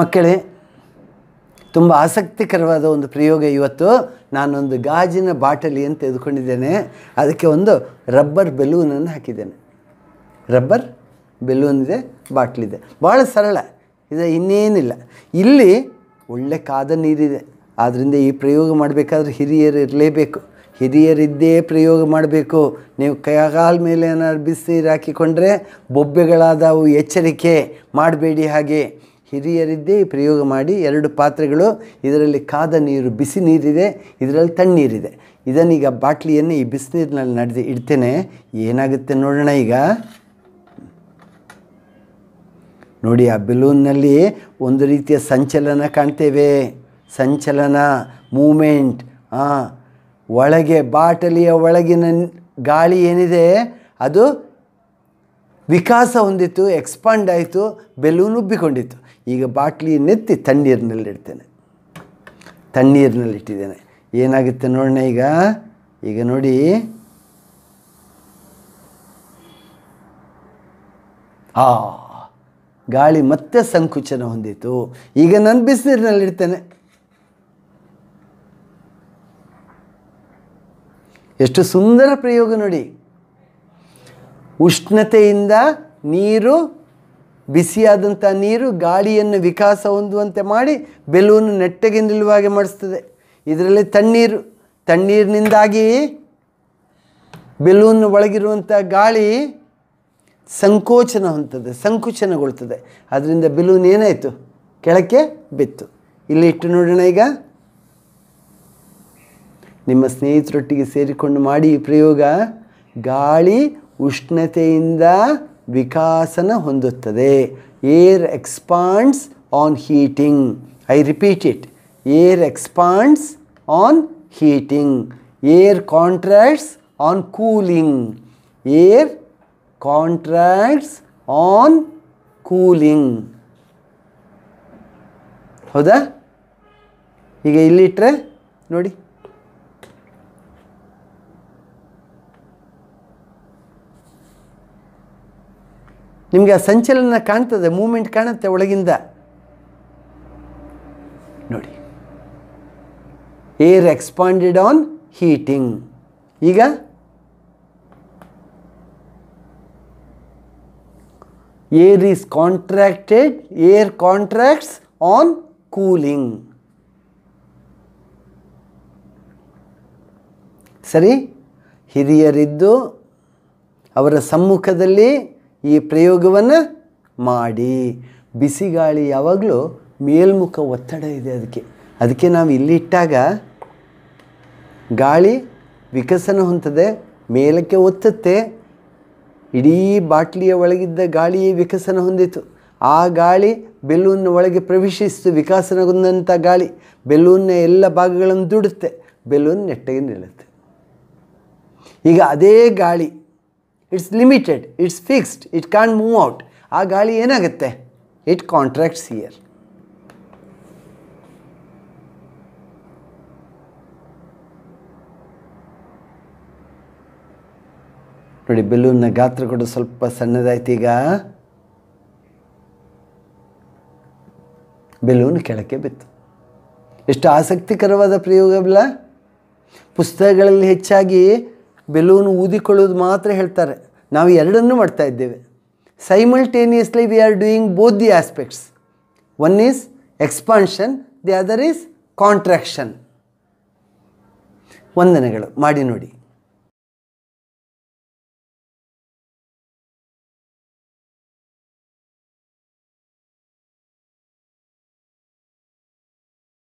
ಮಕ್ಕಳೇ ತುಂಬ ಆಸಕ್ತಿಕರವಾದ ಒಂದು ಪ್ರಯೋಗ ಇವತ್ತು ನಾನೊಂದು ಗಾಜಿನ ಬಾಟಲಿ ಅಂತ ತೆಗೆದುಕೊಂಡಿದ್ದೇನೆ ಅದಕ್ಕೆ ಒಂದು ರಬ್ಬರ್ ಬೆಲೂನನ್ನು ಹಾಕಿದ್ದೇನೆ ರಬ್ಬರ್ ಬೆಲೂನ್ ಇದೆ ಬಾಟ್ಲಿದೆ ಭಾಳ ಸರಳ ಇದು ಇನ್ನೇನಿಲ್ಲ ಇಲ್ಲಿ ಒಳ್ಳೆ ಕಾದ ನೀರಿದೆ ಆದ್ದರಿಂದ ಈ ಪ್ರಯೋಗ ಮಾಡಬೇಕಾದ್ರೆ ಹಿರಿಯರು ಇರಲೇಬೇಕು ಹಿರಿಯರಿದ್ದೇ ಪ್ರಯೋಗ ಮಾಡಬೇಕು ನೀವು ಕೈಗಾಲ ಮೇಲೆ ಏನಾದ್ರು ಬಿಸಿ ನೀರು ಹಾಕಿಕೊಂಡ್ರೆ ಬೊಬ್ಬೆಗಳಾದವು ಎಚ್ಚರಿಕೆ ಮಾಡಬೇಡಿ ಹಾಗೆ ಹಿರಿಯರಿದ್ದೇ ಪ್ರಯೋಗ ಮಾಡಿ ಎರಡು ಪಾತ್ರೆಗಳು ಇದರಲ್ಲಿ ಕಾದ ನೀರು ಬಿಸಿ ನೀರಿದೆ ಇದರಲ್ಲಿ ತಣ್ಣೀರಿದೆ ಇದನ್ನೀಗ ಬಾಟ್ಲಿಯನ್ನು ಈ ಬಿಸಿ ನೀರಿನಲ್ಲಿ ನಡೆದು ಇಡ್ತೇನೆ ಏನಾಗುತ್ತೆ ನೋಡೋಣ ಈಗ ನೋಡಿ ಆ ಬೆಲೂನ್ನಲ್ಲಿ ಒಂದು ರೀತಿಯ ಸಂಚಲನ ಕಾಣ್ತೇವೆ ಸಂಚಲನ ಮೂಮೆಂಟ್ ಒಳಗೆ ಬಾಟಲಿಯ ಒಳಗಿನ ಗಾಳಿ ಏನಿದೆ ಅದು ವಿಕಾಸ ಹೊಂದಿತ್ತು ಎಕ್ಸ್ಪಾಂಡ್ ಆಯಿತು ಬೆಲೂನ್ ಉಬ್ಬಿಕೊಂಡಿತ್ತು ಈಗ ಬಾಟ್ಲಿ ನೆತ್ತಿ ತಣ್ಣೀರಿನಲ್ಲಿಡ್ತೇನೆ ತಣ್ಣೀರಿನಲ್ಲಿಟ್ಟಿದ್ದೇನೆ ಏನಾಗುತ್ತೆ ನೋಡೋಣ ಈಗ ಈಗ ನೋಡಿ ಆ ಗಾಳಿ ಮತ್ತೆ ಸಂಕುಚನ ಹೊಂದಿತ್ತು ಈಗ ನಾನು ಬಿಸಿನೀರಿನಲ್ಲಿಡ್ತೇನೆ ಎಷ್ಟು ಸುಂದರ ಪ್ರಯೋಗ ನೋಡಿ ಉಷ್ಣತೆಯಿಂದ ನೀರು ಬಿಸಿಯಾದಂಥ ನೀರು ಗಾಳಿಯನ್ನು ವಿಕಾಸ ಹೊಂದುವಂತೆ ಮಾಡಿ ಬೆಲೂನು ನೆಟ್ಟಗೆ ನಿಲ್ಲುವಾಗೆ ಮಾಡಿಸ್ತದೆ ಇದರಲ್ಲಿ ತಣ್ಣೀರು ತಣ್ಣೀರಿನಿಂದಾಗಿ ಬೆಲೂನ್ ಒಳಗಿರುವಂಥ ಗಾಳಿ ಸಂಕೋಚನ ಹೊಂದುತ್ತದೆ ಸಂಕುಚನಗೊಳ್ತದೆ ಅದರಿಂದ ಬೆಲೂನ್ ಏನಾಯಿತು ಕೆಳಕ್ಕೆ ಬಿತ್ತು ಇಲ್ಲಿ ಇಟ್ಟು ನೋಡೋಣ ಈಗ ನಿಮ್ಮ ಸ್ನೇಹಿತರೊಟ್ಟಿಗೆ ಸೇರಿಕೊಂಡು ಮಾಡಿ ಈ ಪ್ರಯೋಗ ಗಾಳಿ ಉಷ್ಣತೆಯಿಂದ ವಿಕಾಸನ ಹೊಂದುತ್ತದೆ air expands on heating I repeat it air expands on heating air contracts on cooling air contracts on cooling ಹೌದಾ ಈಗ ಇಲ್ಲಿಟ್ರೆ ನೋಡಿ ನಿಮಗೆ ಆ ಸಂಚಲನ ಕಾಣ್ತದೆ ಮೂಮೆಂಟ್ ಕಾಣುತ್ತೆ ಒಳಗಿಂದ ನೋಡಿ ಏರ್ ಎಕ್ಸ್ಪಾಂಡೆಡ್ ಆನ್ ಹೀಟಿಂಗ್ ಈಗ air is contracted air contracts on cooling ಸರಿ ಹಿರಿಯರಿದ್ದು ಅವರ ಸಮ್ಮುಖದಲ್ಲಿ ಈ ಪ್ರಯೋಗವನ್ನು ಮಾಡಿ ಬಿಸಿಗಾಳಿ ಯಾವಾಗಲೂ ಮೇಲ್ಮುಖ ಒತ್ತಡ ಇದೆ ಅದಕ್ಕೆ ಅದಕ್ಕೆ ನಾವು ಇಲ್ಲಿಟ್ಟಾಗ ಗಾಳಿ ವಿಕಸನ ಹೊಂತದೆ ಮೇಲಕ್ಕೆ ಒತ್ತುತ್ತೆ ಇಡೀ ಬಾಟ್ಲಿಯ ಒಳಗಿದ್ದ ಗಾಳಿಯೇ ವಿಕಸನ ಹೊಂದಿತು ಆ ಗಾಳಿ ಬೆಲೂನ್ನ ಒಳಗೆ ಪ್ರವೇಶಿಸಿತು ವಿಕಾಸನಗೊಂಡಂಥ ಗಾಳಿ ಬೆಲೂನ್ನ ಎಲ್ಲ ಭಾಗಗಳನ್ನು ದುಡುತ್ತೆ ಬೆಲೂನ್ ನೆಟ್ಟಗೆ ನಿಲ್ಲುತ್ತೆ ಈಗ ಅದೇ ಗಾಳಿ it's limited it's fixed it can move out ಆ ಗಾಳಿ ಏನಾಗುತ್ತೆ ಇಟ್ ಕಾಂಟ್ರಾಕ್ಟ್ಸ್ ಹಿಯರ್ ನೋಡಿ ಬೆಲೂನ್ನ ಗಾತ್ರ ಕೂಡ ಸ್ವಲ್ಪ ಸಣ್ಣದಾಯ್ತು ಈಗ ಬೆಲೂನ್ ಕೆಳಕ್ಕೆ ಬಿತ್ತು ಎಷ್ಟು ಆಸಕ್ತಿಕರವಾದ ಪ್ರಯೋಗವಿಲ್ಲ ಪುಸ್ತಕಗಳಲ್ಲಿ ಹೆಚ್ಚಾಗಿ ಬೆಲೂನ್ ಊದಿಕೊಳ್ಳೋದು ಮಾತ್ರ ಹೇಳ್ತಾರೆ ನಾವು ಎರಡನ್ನೂ ಮಾಡ್ತಾ ಇದ್ದೇವೆ simultaneously we are doing both the aspects one is expansion the other is contraction ವಂದನೆಗಳು ಮಾಡಿ ನೋಡಿ